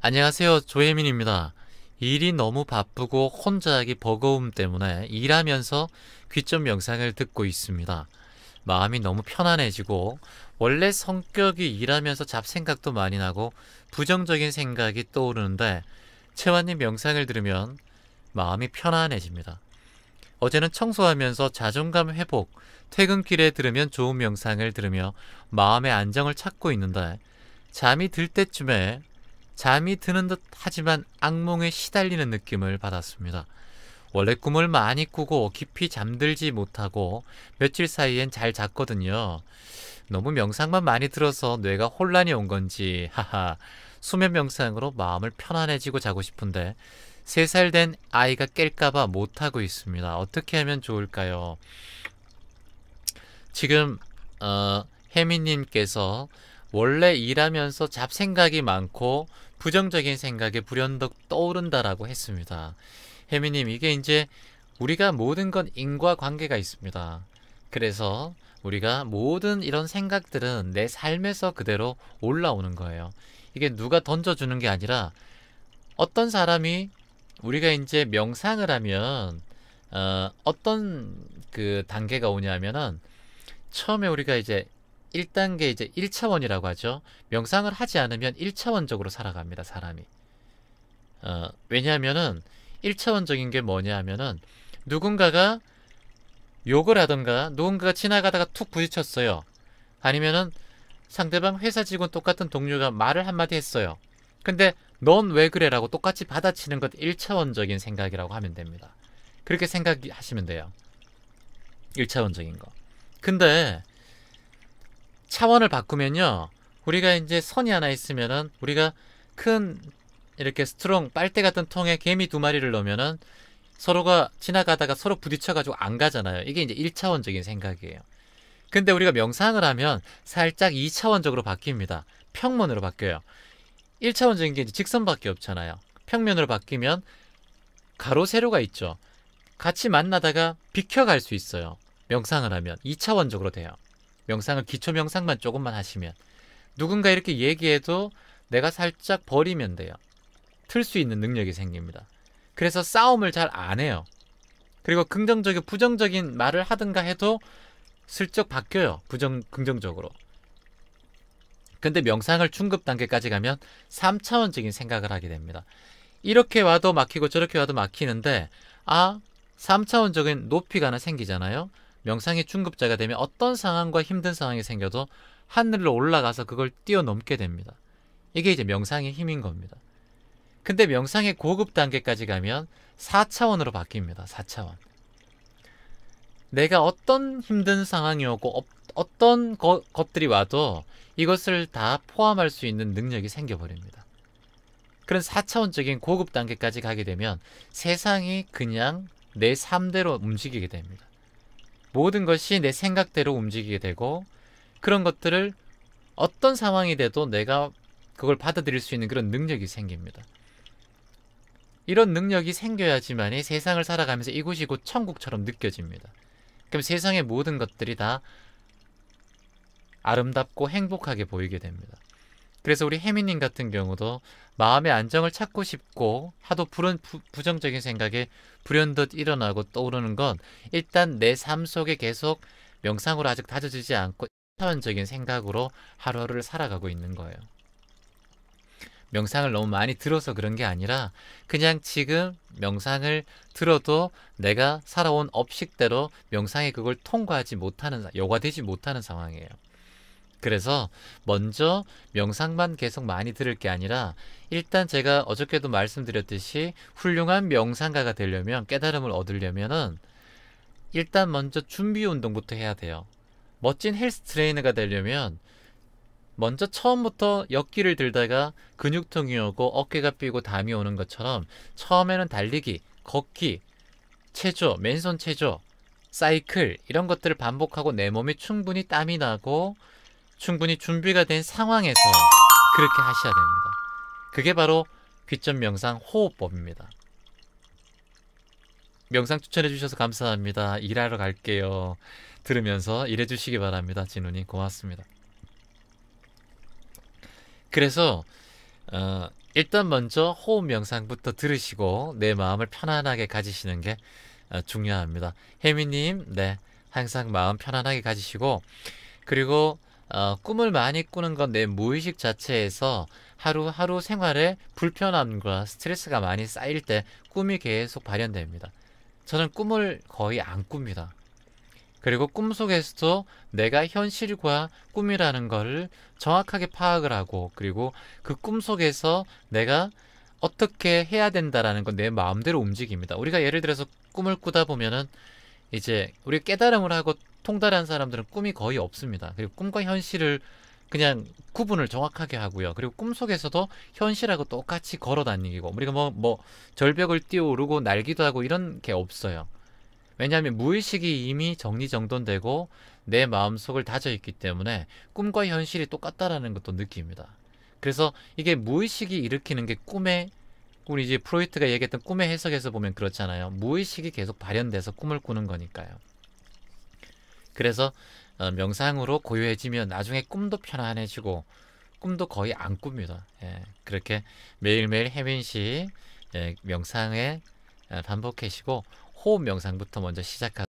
안녕하세요. 조혜민입니다. 일이 너무 바쁘고 혼자 하기 버거움 때문에 일하면서 귀점 영상을 듣고 있습니다. 마음이 너무 편안해지고 원래 성격이 일하면서 잡생각도 많이 나고 부정적인 생각이 떠오르는데 채화님 영상을 들으면 마음이 편안해집니다. 어제는 청소하면서 자존감 회복, 퇴근길에 들으면 좋은 명상을 들으며 마음의 안정을 찾고 있는데 잠이 들 때쯤에 잠이 드는 듯 하지만 악몽에 시달리는 느낌을 받았습니다. 원래 꿈을 많이 꾸고 깊이 잠들지 못하고 며칠 사이엔 잘 잤거든요. 너무 명상만 많이 들어서 뇌가 혼란이 온 건지 하하 수면 명상으로 마음을 편안해지고 자고 싶은데 세 살 된 아이가 깰까봐 못하고 있습니다. 어떻게 하면 좋을까요? 지금 어, 혜미님께서 원래 일하면서 잡생각이 많고 부정적인 생각에불현덕 떠오른다라고 했습니다. 혜미님 이게 이제 우리가 모든 건 인과관계가 있습니다. 그래서 우리가 모든 이런 생각들은 내 삶에서 그대로 올라오는 거예요. 이게 누가 던져주는 게 아니라 어떤 사람이 우리가 이제 명상을 하면 어, 어떤 그 단계가 오냐면은 처음에 우리가 이제 1단계 이제 1차원이라고 하죠. 명상을 하지 않으면 1차원적으로 살아갑니다. 사람이. 어, 왜냐하면은 1차원적인 게 뭐냐 하면은 누군가가 욕을 하던가 누군가가 지나가다가 툭 부딪혔어요. 아니면은 상대방 회사 직원 똑같은 동료가 말을 한마디 했어요. 근데 넌 왜 그래 라고 똑같이 받아치는 것 1차원적인 생각이라고 하면 됩니다. 그렇게 생각하시면 돼요. 1차원적인 거. 근데 차원을 바꾸면요. 우리가 이제 선이 하나 있으면은 우리가 큰 이렇게 스트롱 빨대 같은 통에 개미 두 마리를 넣으면은 서로가 지나가다가 서로 부딪혀가지고 안 가잖아요. 이게 이제 1차원적인 생각이에요. 근데 우리가 명상을 하면 살짝 2차원적으로 바뀝니다. 평면으로 바뀌어요. 1차원적인 게 직선밖에 없잖아요. 평면으로 바뀌면 가로 세로가 있죠. 같이 만나다가 비켜갈 수 있어요. 명상을 하면 2차원적으로 돼요. 명상을 기초 명상만 조금만 하시면 누군가 이렇게 얘기해도 내가 살짝 버리면 돼요. 틀 수 있는 능력이 생깁니다. 그래서 싸움을 잘 안 해요. 그리고 긍정적인 부정적인 말을 하든가 해도 슬쩍 바뀌어요. 부정 긍정적으로. 근데 명상을 중급 단계까지 가면 3차원적인 생각을 하게 됩니다. 이렇게 와도 막히고 저렇게 와도 막히는데 아 3차원적인 높이가 하나 생기잖아요. 명상의 중급자가 되면 어떤 상황과 힘든 상황이 생겨도 하늘로 올라가서 그걸 뛰어넘게 됩니다. 이게 이제 명상의 힘인 겁니다. 근데 명상의 고급 단계까지 가면 4차원으로 바뀝니다. 4차원. 내가 어떤 힘든 상황이 오고 어, 떤 것들이 와도 이것을 다 포함할 수 있는 능력이 생겨버립니다. 그런 4차원적인 고급 단계까지 가게 되면 세상이 그냥 내 삶대로 움직이게 됩니다. 모든 것이 내 생각대로 움직이게 되고 그런 것들을 어떤 상황이 돼도 내가 그걸 받아들일 수 있는 그런 능력이 생깁니다. 이런 능력이 생겨야지만이 세상을 살아가면서 이곳이 곧 천국처럼 느껴집니다. 그럼 세상의 모든 것들이 다 아름답고 행복하게 보이게 됩니다. 그래서 우리 혜미님 같은 경우도 마음의 안정을 찾고 싶고 하도 불운, 부, 정적인 생각에 불현듯 일어나고 떠오르는 건 일단 내 삶 속에 계속 명상으로 아직 다져지지 않고 차원적인 생각으로 하루하루를 살아가고 있는 거예요. 명상을 너무 많이 들어서 그런 게 아니라 그냥 지금 명상을 들어도 내가 살아온 업식대로 명상에 그걸 통과하지 못하는 여과되지 못하는 상황이에요. 그래서 먼저 명상만 계속 많이 들을 게 아니라 일단 제가 어저께도 말씀드렸듯이 훌륭한 명상가가 되려면 깨달음을 얻으려면은 일단 먼저 준비 운동부터 해야 돼요. 멋진 헬스 트레이너가 되려면 먼저 처음부터 역기를 들다가 근육통이 오고 어깨가 삐고 담이 오는 것처럼 처음에는 달리기, 걷기, 체조, 맨손 체조, 사이클 이런 것들을 반복하고 내 몸이 충분히 땀이 나고 충분히 준비가 된 상황에서 그렇게 하셔야 됩니다. 그게 바로 귀점 명상 호흡법입니다. 명상 추천해 주셔서 감사합니다. 일하러 갈게요. 들으면서 일해 주시기 바랍니다. 진우님 고맙습니다. 그래서 어, 일단 먼저 호흡 명상부터 들으시고 내 마음을 편안하게 가지시는 게 어, 중요합니다. 혜미님, 네 항상 마음 편안하게 가지시고 그리고 어, 꿈을 많이 꾸는 건 내 무의식 자체에서 하루하루 생활에 불편함과 스트레스가 많이 쌓일 때 꿈이 계속 발현됩니다. 저는 꿈을 거의 안 꿉니다. 그리고 꿈속에서도 내가 현실과 꿈이라는 것을 정확하게 파악을 하고 그리고 그 꿈속에서 내가 어떻게 해야 된다라는 건 내 마음대로 움직입니다. 우리가 예를 들어서 꿈을 꾸다 보면은 이제 우리가 깨달음을 하고 통달한 사람들은 꿈이 거의 없습니다. 그리고 꿈과 현실을 그냥 구분을 정확하게 하고요. 그리고 꿈속에서도 현실하고 똑같이 걸어 다니고 우리가 뭐, 뭐 절벽을 뛰어오르고 날기도 하고 이런 게 없어요. 왜냐하면 무의식이 이미 정리정돈되고 내 마음속을 다져 있기 때문에 꿈과 현실이 똑같다라는 것도 느낍니다. 그래서 이게 무의식이 일으키는 게 꿈의 우리 이제 프로이트가 얘기했던 꿈의 해석에서 보면 그렇잖아요. 무의식이 계속 발현돼서 꿈을 꾸는 거니까요. 그래서 어, 명상으로 고요해지면 나중에 꿈도 편안해지고 꿈도 거의 안 꿉니다. 예, 그렇게 매일매일 혜민 씨 예, 명상에 어, 반복하시고 호흡 명상부터 먼저 시작하